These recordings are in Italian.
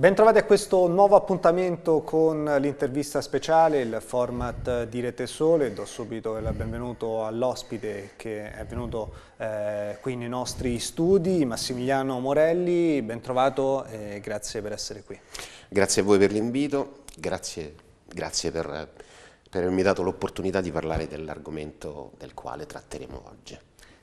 Bentrovati a questo nuovo appuntamento con l'intervista speciale, il format di Rete Sole. Do subito il benvenuto all'ospite che è venuto eh, qui nei nostri studi, Massimiliano Morelli. Bentrovato e grazie per essere qui. Grazie a voi per l'invito, grazie, grazie, per, per avermi dato l'opportunità di parlare dell'argomento del quale tratteremo oggi.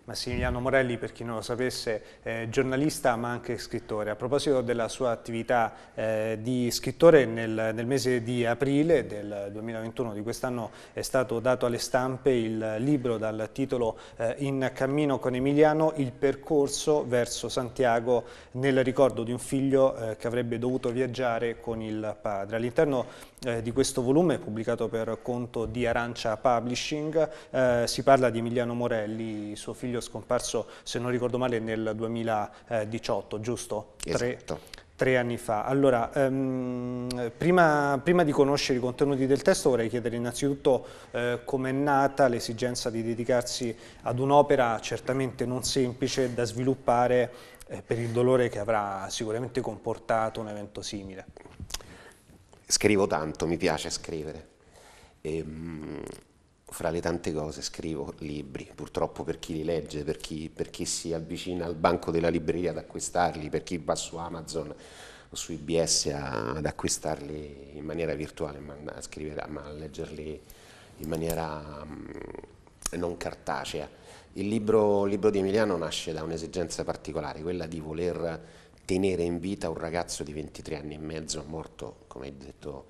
Massimiliano Morelli, per chi non lo sapesse, è giornalista ma anche scrittore. A proposito della sua attività eh, di scrittore, nel, nel, mese di aprile del 2021 di quest'anno è stato dato alle stampe il libro dal titolo eh, In cammino con Emiliano, il percorso verso Santiago nel ricordo di un figlio eh, che avrebbe dovuto viaggiare con il padre. All'interno eh, di questo volume, pubblicato per conto di Arancia Publishing, eh, si parla di Emiliano Morelli, suo figlio Giglio scomparso, se non ricordo male, nel 2018, giusto? Esatto. Tre tre anni fa. Allora, ehm, prima, prima, di conoscere i contenuti del testo vorrei chiedere innanzitutto eh, è nata l'esigenza di dedicarsi ad un'opera certamente non semplice da sviluppare eh, per il dolore che avrà sicuramente comportato un evento simile. Scrivo tanto, mi piace scrivere. E, ehm, fra le tante cose scrivo libri, purtroppo per chi li legge, per chi, per chi si avvicina al banco della libreria ad acquistarli, per chi va su Amazon o su IBS a, ad acquistarli in maniera virtuale, ma a, scrivere, ma a leggerli in maniera um, non cartacea. Il libro, il libro di Emiliano nasce da un'esigenza particolare, quella di voler tenere in vita un ragazzo di 23 anni e mezzo morto, come hai detto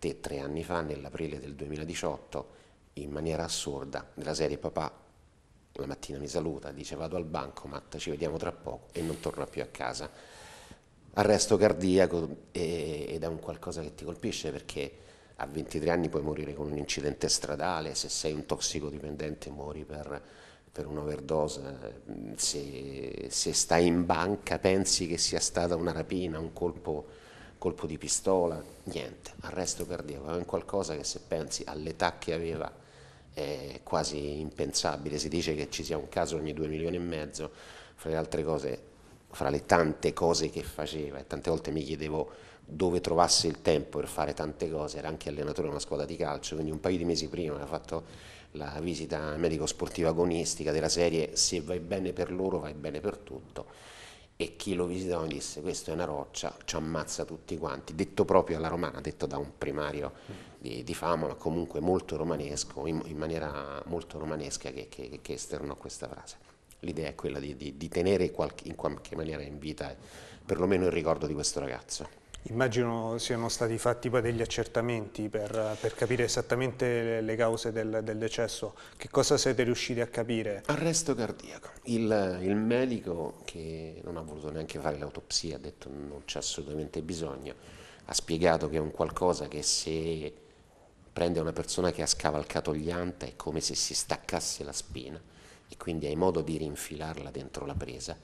te, tre anni fa, nell'aprile del 2018 in maniera assurda, nella serie papà la mattina mi saluta, dice vado al banco, Matta, ci vediamo tra poco e non torna più a casa. Arresto cardiaco e, ed è un qualcosa che ti colpisce perché a 23 anni puoi morire con un incidente stradale, se sei un tossicodipendente muori per, per un'overdose, mm, se, se, stai in banca pensi che sia stata una rapina, un colpo, colpo di pistola, niente, arresto cardiaco, è un qualcosa che se pensi all'età che aveva è quasi impensabile, si dice che ci sia un caso ogni due milioni e mezzo, fra le altre cose, fra le tante cose che faceva e tante volte mi chiedevo dove trovasse il tempo per fare tante cose, era anche allenatore di una squadra di calcio, quindi un paio di mesi prima aveva fatto la visita medico-sportiva agonistica della serie se vai bene per loro vai bene per tutto e chi lo visitò mi disse questa è una roccia, ci ammazza tutti quanti, detto proprio alla romana, detto da un primario di, di fama, ma comunque molto romanesco, in, in maniera molto romanesca che, che, che, esternò questa frase. L'idea è quella di, di, di tenere qualche, in qualche maniera in vita eh, perlomeno il ricordo di questo ragazzo. Immagino siano stati fatti poi degli accertamenti per, per capire esattamente le cause del, del, decesso. Che cosa siete riusciti a capire? Arresto cardiaco. Il, il medico, che non ha voluto neanche fare l'autopsia, ha detto non c'è assolutamente bisogno, ha spiegato che è un qualcosa che se prende una persona che ha scavalcato gli anta è come se si staccasse la spina e quindi hai modo di rinfilarla dentro la presa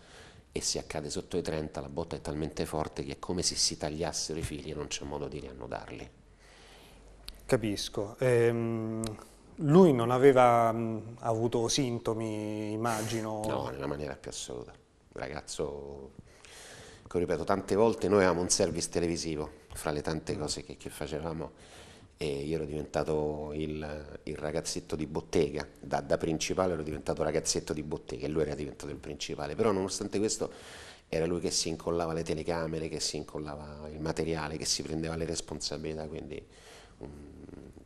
e se accade sotto i 30 la botta è talmente forte che è come se si tagliassero i fili e non c'è modo di riannodarli. Capisco. Ehm, lui non aveva mh, mm, avuto sintomi, immagino? No, nella maniera più assoluta. Ragazzo, come ripeto, tante volte noi avevamo un service televisivo, fra le tante cose che, che facevamo, e io ero diventato il, il ragazzetto di bottega, da, da, principale ero diventato ragazzetto di bottega e lui era diventato il principale, però nonostante questo era lui che si incollava le telecamere, che si incollava il materiale, che si prendeva le responsabilità, quindi un,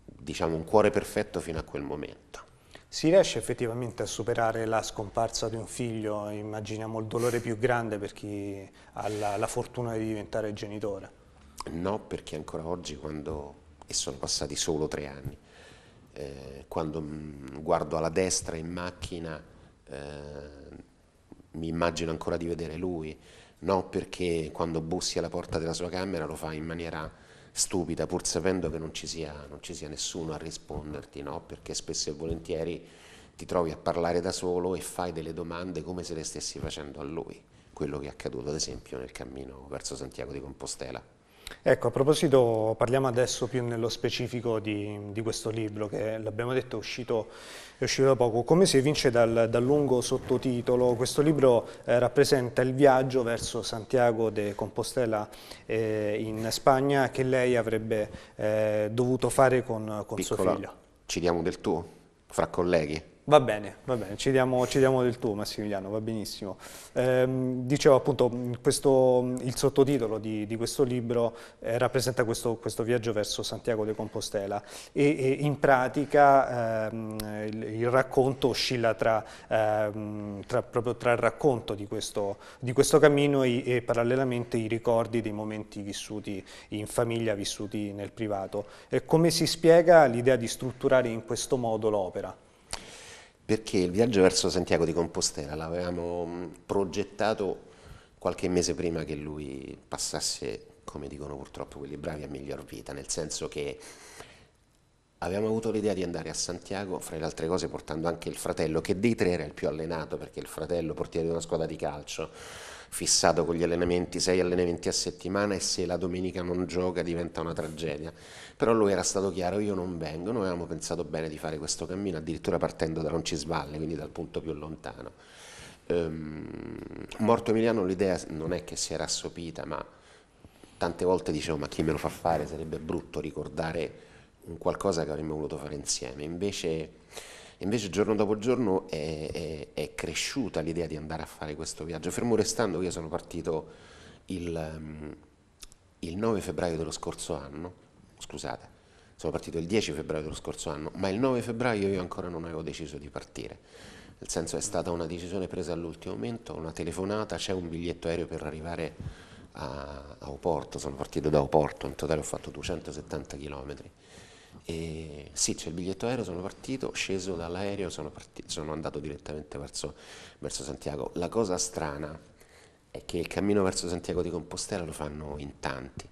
diciamo un cuore perfetto fino a quel momento. Si riesce effettivamente a superare la scomparsa di un figlio? Immaginiamo il dolore più grande per chi ha la, la fortuna di diventare genitore. No, perché ancora oggi quando e sono passati solo tre anni. Eh, quando mm, guardo alla destra in macchina eh, mi immagino ancora di vedere lui, no perché quando bussi alla porta della sua camera lo fa in maniera stupida, pur sapendo che non ci sia, non ci sia nessuno a risponderti, no? perché spesso e volentieri ti trovi a parlare da solo e fai delle domande come se le stessi facendo a lui, quello che è accaduto ad esempio nel cammino verso Santiago di Compostela. Ecco, a proposito, parliamo adesso più nello specifico di, di questo libro che, l'abbiamo detto, è uscito, è uscito, da poco. Come si evince dal, dal lungo sottotitolo, questo libro eh, rappresenta il viaggio verso Santiago de Compostela eh, in Spagna che lei avrebbe eh, dovuto fare con, con Piccola, suo figlio. Ci diamo del tuo, fra colleghi? Va bene, va bene, ci diamo, ci diamo, del tuo Massimiliano, va benissimo. Eh, dicevo appunto, questo, il sottotitolo di, di questo libro eh, rappresenta questo, questo, viaggio verso Santiago de Compostela e, e in pratica ehm, il, il, racconto oscilla tra, ehm, tra, proprio tra il racconto di questo, di questo cammino e, e, parallelamente i ricordi dei momenti vissuti in famiglia, vissuti nel privato. Eh, come si spiega l'idea di strutturare in questo modo l'opera? perché il viaggio verso Santiago di Compostela l'avevamo mm, progettato qualche mese prima che lui passasse, come dicono purtroppo quelli bravi, a miglior vita, nel senso che avevamo avuto l'idea di andare a Santiago, fra le altre cose portando anche il fratello, che dei tre era il più allenato, perché il fratello portiere di una squadra di calcio, fissato con gli allenamenti, sei allenamenti a settimana e se la domenica non gioca diventa una tragedia. Però lui era stato chiaro, io non vengo, noi avevamo pensato bene di fare questo cammino, addirittura partendo da Roncisvalle, quindi dal punto più lontano. Um, morto Emiliano l'idea non è che si era assopita, ma tante volte dicevo ma chi me lo fa fare, sarebbe brutto ricordare un qualcosa che avremmo voluto fare insieme. Invece Invece giorno dopo giorno è, è, è cresciuta l'idea di andare a fare questo viaggio, fermo restando io sono partito il, ehm, il 9 febbraio dello scorso anno, scusate, sono partito il 10 febbraio dello scorso anno, ma il 9 febbraio io ancora non avevo deciso di partire. Nel senso è stata una decisione presa all'ultimo momento, una telefonata, c'è un biglietto aereo per arrivare a, a Oporto, sono partito da Oporto, in totale ho fatto 270 km e sì, c'è il biglietto aereo, sono partito, sceso dall'aereo, sono, partito, sono andato direttamente verso, verso, Santiago. La cosa strana è che il cammino verso Santiago di Compostela lo fanno in tanti,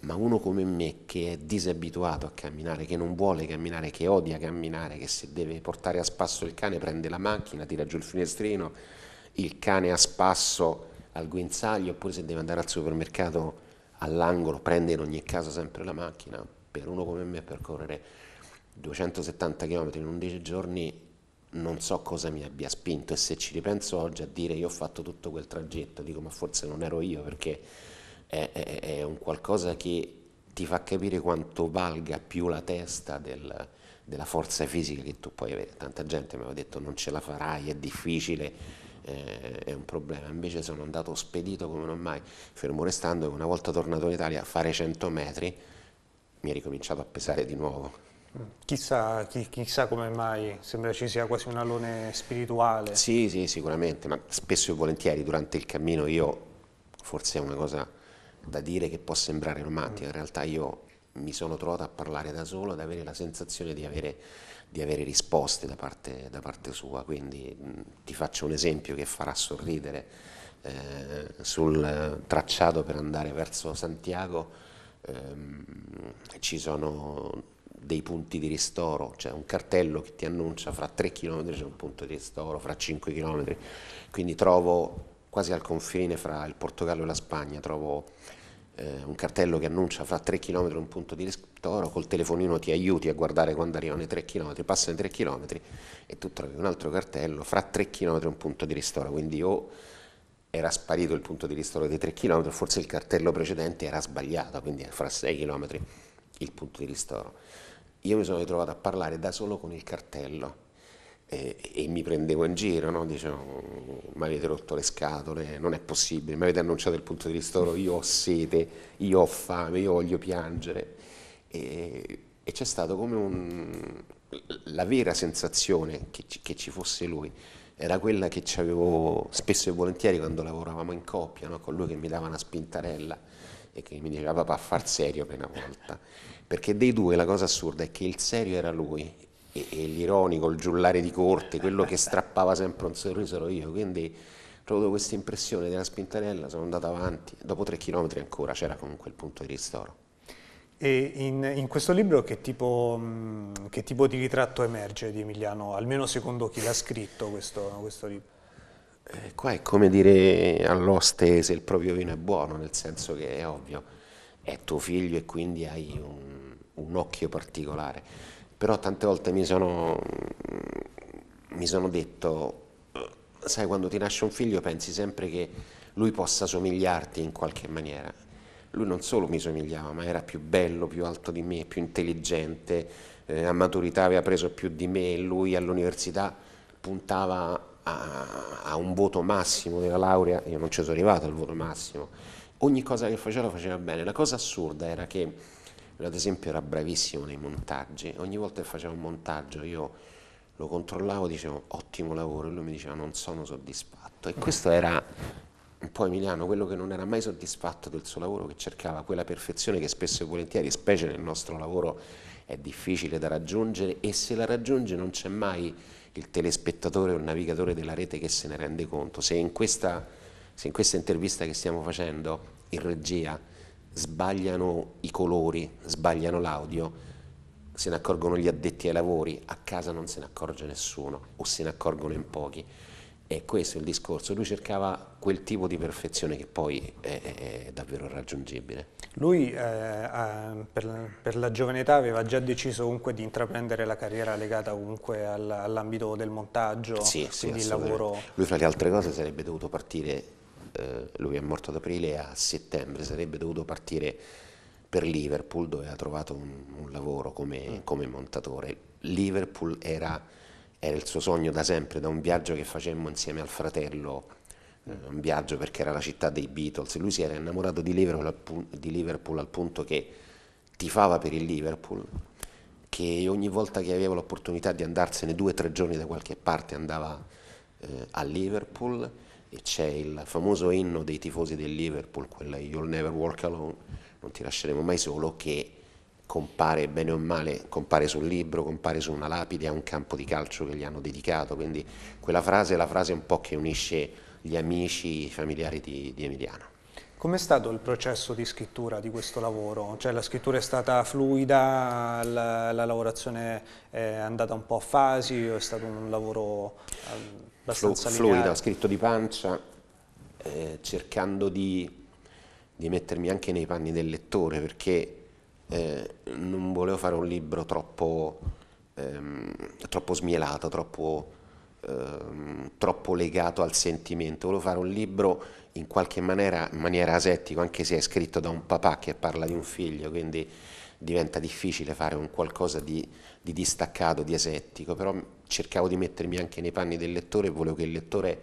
ma uno come me che è disabituato a camminare, che non vuole camminare, che odia camminare, che se deve portare a spasso il cane prende la macchina, tira giù il finestrino, il cane a spasso al guinzaglio, oppure se deve andare al supermercato all'angolo prende in ogni caso sempre la macchina per uno come me percorrere 270 km in 11 giorni non so cosa mi abbia spinto e se ci ripenso oggi a dire io ho fatto tutto quel tragitto, dico ma forse non ero io perché è, è, è un qualcosa che ti fa capire quanto valga più la testa del, della forza fisica che tu puoi avere. Tanta gente mi aveva detto non ce la farai, è difficile, eh, è un problema, invece sono andato spedito come non mai, fermo restando che una volta tornato in Italia a fare 100 metri mi è ricominciato a pesare di nuovo. Chissà, chi, chissà, come mai, sembra ci sia quasi un alone spirituale. Sì, sì, sicuramente, ma spesso e volentieri durante il cammino io, forse è una cosa da dire che può sembrare romantica, in realtà io mi sono trovato a parlare da solo, ad avere la sensazione di avere, di avere risposte da parte, da parte, sua, quindi mm, ti faccio un esempio che farà sorridere eh, sul tracciato per andare verso Santiago ehm, ci sono dei punti di ristoro, c'è cioè un cartello che ti annuncia fra 3 km c'è un punto di ristoro, fra 5 km, quindi trovo quasi al confine fra il Portogallo e la Spagna, trovo eh, un cartello che annuncia fra 3 km un punto di ristoro, col telefonino ti aiuti a guardare quando arrivano i 3 km, passano i 3 km e tu trovi un altro cartello fra 3 km un punto di ristoro, quindi o era sparito il punto di ristoro dei 3 km, forse il cartello precedente era sbagliato, quindi fra 6 km il punto di ristoro. Io mi sono ritrovato a parlare da solo con il cartello e, e mi prendevo in giro, no? dicevo mi avete rotto le scatole, non è possibile, mi avete annunciato il punto di ristoro, io ho sete, io ho fame, io voglio piangere. E, e c'è stato come un, la vera sensazione che ci, che ci fosse lui era quella che avevo spesso e volentieri quando lavoravamo in coppia, no? con lui che mi dava una spintarella e che mi diceva papà far serio per una volta, perché dei due la cosa assurda è che il serio era lui e, e l'ironico, il giullare di corte, quello che strappava sempre un sorriso ero io, quindi ho avuto questa impressione della spintarella, sono andato avanti, dopo tre chilometri ancora c'era comunque il punto di ristoro. E in, in, questo libro che tipo, mm, che tipo, di ritratto emerge di Emiliano, almeno secondo chi l'ha scritto questo, questo libro? Eh, qua è come dire all'oste se il proprio vino è buono, nel senso che è ovvio, è tuo figlio e quindi hai un, un occhio particolare. Però tante volte mi sono, mm, mi sono detto, eh, sai quando ti nasce un figlio pensi sempre che lui possa somigliarti in qualche maniera lui non solo mi somigliava, ma era più bello, più alto di me, più intelligente, eh, a maturità aveva preso più di me, lui all'università puntava a, a, un voto massimo della laurea, io non ci sono arrivato al voto massimo, ogni cosa che faceva lo faceva bene, la cosa assurda era che ad esempio era bravissimo nei montaggi, ogni volta che faceva un montaggio io lo controllavo, dicevo ottimo lavoro e lui mi diceva non sono soddisfatto e questo era un po' Emiliano, quello che non era mai soddisfatto del suo lavoro, che cercava quella perfezione che spesso e volentieri, specie nel nostro lavoro, è difficile da raggiungere e se la raggiunge non c'è mai il telespettatore o il navigatore della rete che se ne rende conto. Se in questa, se in questa intervista che stiamo facendo in regia sbagliano i colori, sbagliano l'audio, se ne accorgono gli addetti ai lavori, a casa non se ne accorge nessuno o se ne accorgono in pochi. E questo è il discorso, lui cercava quel tipo di perfezione che poi è, è davvero raggiungibile. Lui eh, per, per, la giovane età aveva già deciso comunque di intraprendere la carriera legata comunque all'ambito del montaggio, sì, quindi sì, il lavoro... Lui fra le altre cose sarebbe dovuto partire, eh, lui è morto ad aprile, a settembre sarebbe dovuto partire per Liverpool dove ha trovato un, un lavoro come, mm. come montatore. Liverpool era era il suo sogno da sempre, da un viaggio che facemmo insieme al fratello, eh, un viaggio perché era la città dei Beatles, lui si era innamorato di Liverpool, di Liverpool al punto che tifava per il Liverpool, che ogni volta che aveva l'opportunità di andarsene due o tre giorni da qualche parte andava eh, a Liverpool e c'è il famoso inno dei tifosi del Liverpool, quella You'll Never Walk Alone, non ti lasceremo mai solo, che compare bene o male, compare sul libro, compare su una lapide, a un campo di calcio che gli hanno dedicato, quindi quella frase è la frase un po' che unisce gli amici, i familiari di, di Emiliano. Com'è stato il processo di scrittura di questo lavoro? Cioè la scrittura è stata fluida, la, la lavorazione è andata un po' a fasi o è stato un lavoro ehm, abbastanza Flu, Fluida, ho scritto di pancia, eh, cercando di, di mettermi anche nei panni del lettore perché eh, non volevo fare un libro troppo, ehm, troppo smielato, troppo, ehm, troppo, legato al sentimento, volevo fare un libro in qualche maniera, in maniera asettico, anche se è scritto da un papà che parla di un figlio, quindi diventa difficile fare un qualcosa di, di distaccato, di asettico, però cercavo di mettermi anche nei panni del lettore e volevo che il lettore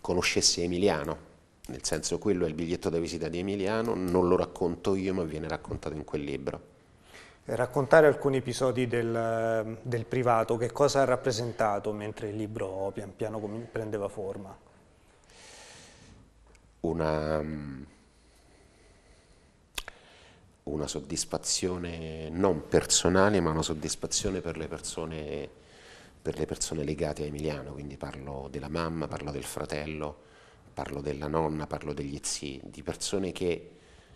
conoscesse Emiliano, nel senso quello è il biglietto da visita di Emiliano, non lo racconto io ma viene raccontato in quel libro. Eh, raccontare alcuni episodi del, del privato, che cosa ha rappresentato mentre il libro pian piano prendeva forma? Una, mm, una soddisfazione non personale ma una soddisfazione per le persone per le persone legate a Emiliano, quindi parlo della mamma, parlo del fratello, parlo della nonna, parlo degli zii, di persone che...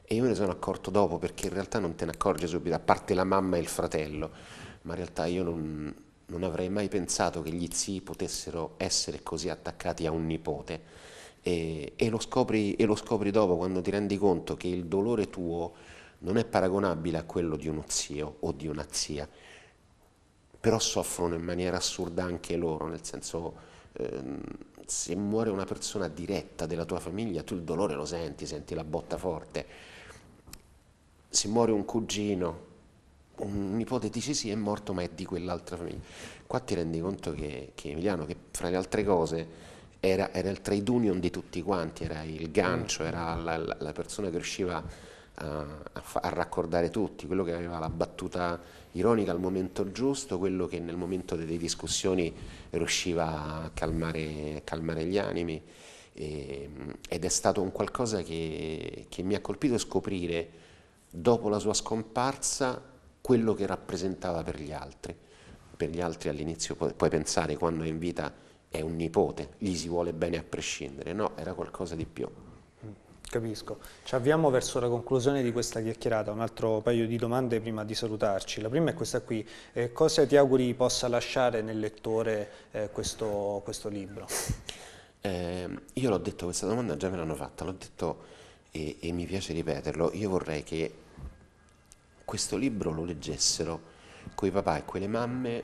E io me ne sono accorto dopo perché in realtà non te ne accorgi subito, a parte la mamma e il fratello, ma in realtà io non, non avrei mai pensato che gli zii potessero essere così attaccati a un nipote. E, e, lo scopri, e lo scopri dopo quando ti rendi conto che il dolore tuo non è paragonabile a quello di uno zio o di una zia, però soffrono in maniera assurda anche loro, nel senso Ehm, se muore una persona diretta della tua famiglia, tu il dolore lo senti, senti la botta forte. Se muore un cugino, un nipote dice sì è morto ma è di quell'altra famiglia. Qua ti rendi conto che, che Emiliano, che fra le altre cose era, era, il trade union di tutti quanti, era il gancio, era mm. la, la persona che riusciva a, a, a raccordare tutti, quello che aveva la battuta ironica al momento giusto, quello che nel momento delle discussioni riusciva a calmare, calmare gli animi e, ehm, ed è stato un qualcosa che, che mi ha colpito scoprire dopo la sua scomparsa quello che rappresentava per gli altri. Per gli altri all'inizio pu puoi pensare quando è in vita è un nipote, gli si vuole bene a prescindere, no, era qualcosa di più. Capisco. Ci avviamo verso la conclusione di questa chiacchierata, un altro paio di domande prima di salutarci. La prima è questa qui, eh, cosa ti auguri possa lasciare nel lettore eh, questo, questo, libro? Eh, io l'ho detto, questa domanda già me l'hanno fatta, l'ho detto e, e mi piace ripeterlo, io vorrei che questo libro lo leggessero quei papà e quelle mamme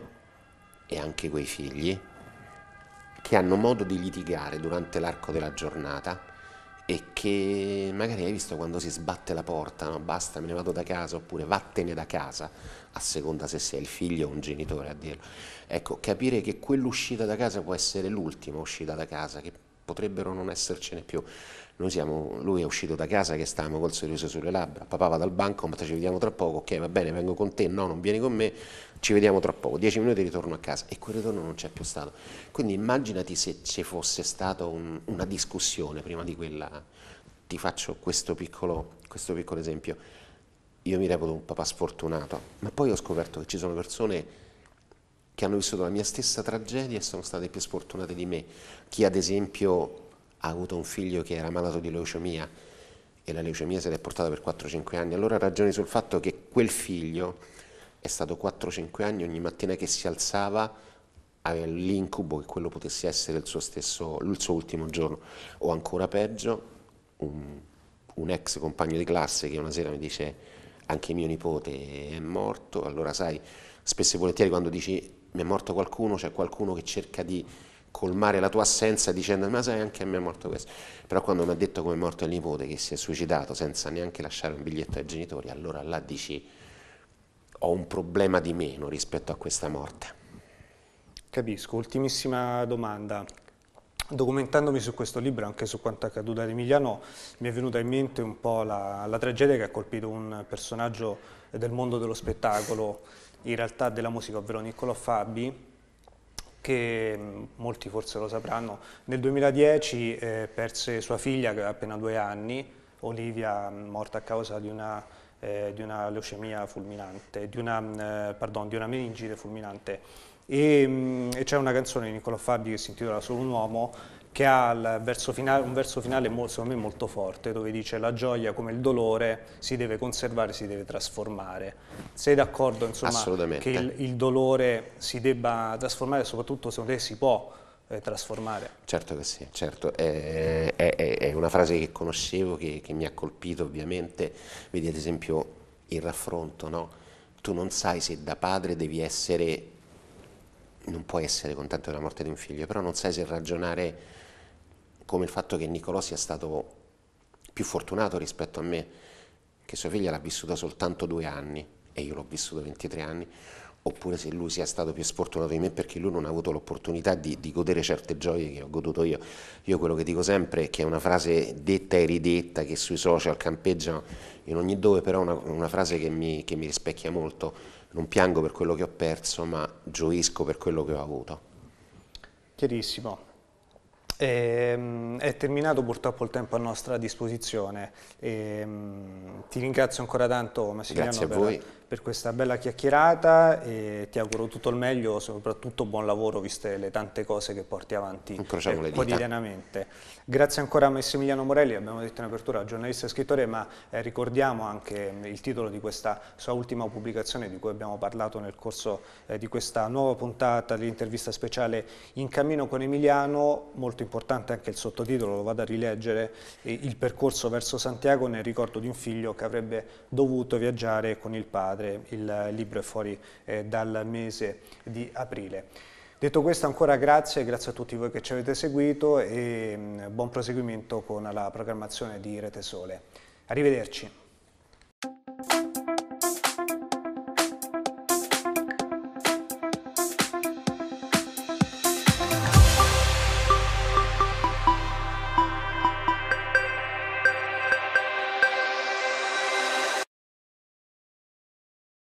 e anche quei figli che hanno modo di litigare durante l'arco della giornata e che magari hai visto quando si sbatte la porta, no? basta me ne vado da casa oppure vattene da casa, a seconda se sei il figlio o un genitore a dirlo. Ecco, capire che quell'uscita da casa può essere l'ultima uscita da casa, che potrebbero non essercene più. Noi Siamo, lui è uscito da casa che stavamo col sorriso sulle labbra, papà va dal banco, ma ci vediamo tra poco, ok va bene, vengo con te, no non vieni con me, ci vediamo tra poco, 10 minuti ritorno a casa e quel ritorno non c'è più stato. Quindi immaginati se ci fosse stata un, una discussione prima di quella, ti faccio questo piccolo, questo piccolo esempio, io mi reputo un papà sfortunato, ma poi ho scoperto che ci sono persone che hanno vissuto la mia stessa tragedia e sono state più sfortunate di me, chi ad esempio ha avuto un figlio che era malato di leucemia e la leucemia se l'è portata per 4-5 anni, allora ragioni sul fatto che quel figlio è stato 4-5 anni, ogni mattina che si alzava aveva l'incubo che quello potesse essere il suo, stesso, il suo ultimo giorno, o ancora peggio, un, un ex compagno di classe che una sera mi dice anche mio nipote è morto, allora sai, spesso e volentieri quando dici mi è morto qualcuno, c'è qualcuno che cerca di colmare la tua assenza dicendo ma sai anche a me è morto questo, però quando mi ha detto come è morto il nipote che si è suicidato senza neanche lasciare un biglietto ai genitori, allora là dici ho un problema di meno rispetto a questa morte. Capisco, ultimissima domanda. Documentandomi su questo libro, anche su quanto accaduto ad Emiliano, mi è venuta in mente un po' la, la tragedia che ha colpito un personaggio del mondo dello spettacolo, in realtà della musica, ovvero Niccolò Fabi, che molti forse lo sapranno, nel 2010 eh, perse sua figlia che aveva appena due anni, Olivia, morta a causa di una eh, di una leucemia fulminante, di una, mm, eh, pardon, di una meningite fulminante. E, mm, e c'è una canzone di Niccolò Fabi che si intitola Solo un uomo che ha verso finale, un verso finale secondo me molto forte, dove dice la gioia come il dolore si deve conservare, si deve trasformare. Sei d'accordo insomma, che il, il, dolore si debba trasformare, soprattutto secondo te si può eh, trasformare. Certo che sì, certo. Eh, è, è, è una frase che conoscevo, che, che, mi ha colpito ovviamente, vedi ad esempio il raffronto, no? Tu non sai se da padre devi essere, non puoi essere contento della morte di un figlio, però non sai se ragionare come il fatto che Niccolò sia stato più fortunato rispetto a me, che sua figlia l'ha vissuta soltanto due anni e io l'ho vissuto 23 anni, oppure se lui sia stato più sfortunato di me perché lui non ha avuto l'opportunità di, di, godere certe gioie che ho goduto io. Io quello che dico sempre, che è una frase detta e ridetta, che sui social campeggia in ogni dove, però è una, una, frase che mi, che mi rispecchia molto, non piango per quello che ho perso, ma gioisco per quello che ho avuto. Chiarissimo. Ehm, è terminato purtroppo il tempo a nostra disposizione. Ehm, ti ringrazio ancora tanto Massimiliano Grazie a voi per questa bella chiacchierata e ti auguro tutto il meglio, soprattutto buon lavoro viste le tante cose che porti avanti eh, quotidianamente. Grazie ancora a Massimiliano Morelli, abbiamo detto in apertura giornalista e scrittore, ma eh, ricordiamo anche mm, il titolo di questa sua ultima pubblicazione di cui abbiamo parlato nel corso eh, di questa nuova puntata dell'intervista speciale In cammino con Emiliano, molto importante anche il sottotitolo, lo vado a rileggere, eh, Il percorso verso Santiago nel ricordo di un figlio che avrebbe dovuto viaggiare con il padre madre, il libro è fuori eh, dal mese di aprile. Detto questo ancora grazie, grazie a tutti voi che ci avete seguito e mm, buon proseguimento con la programmazione di Rete Sole. Arrivederci.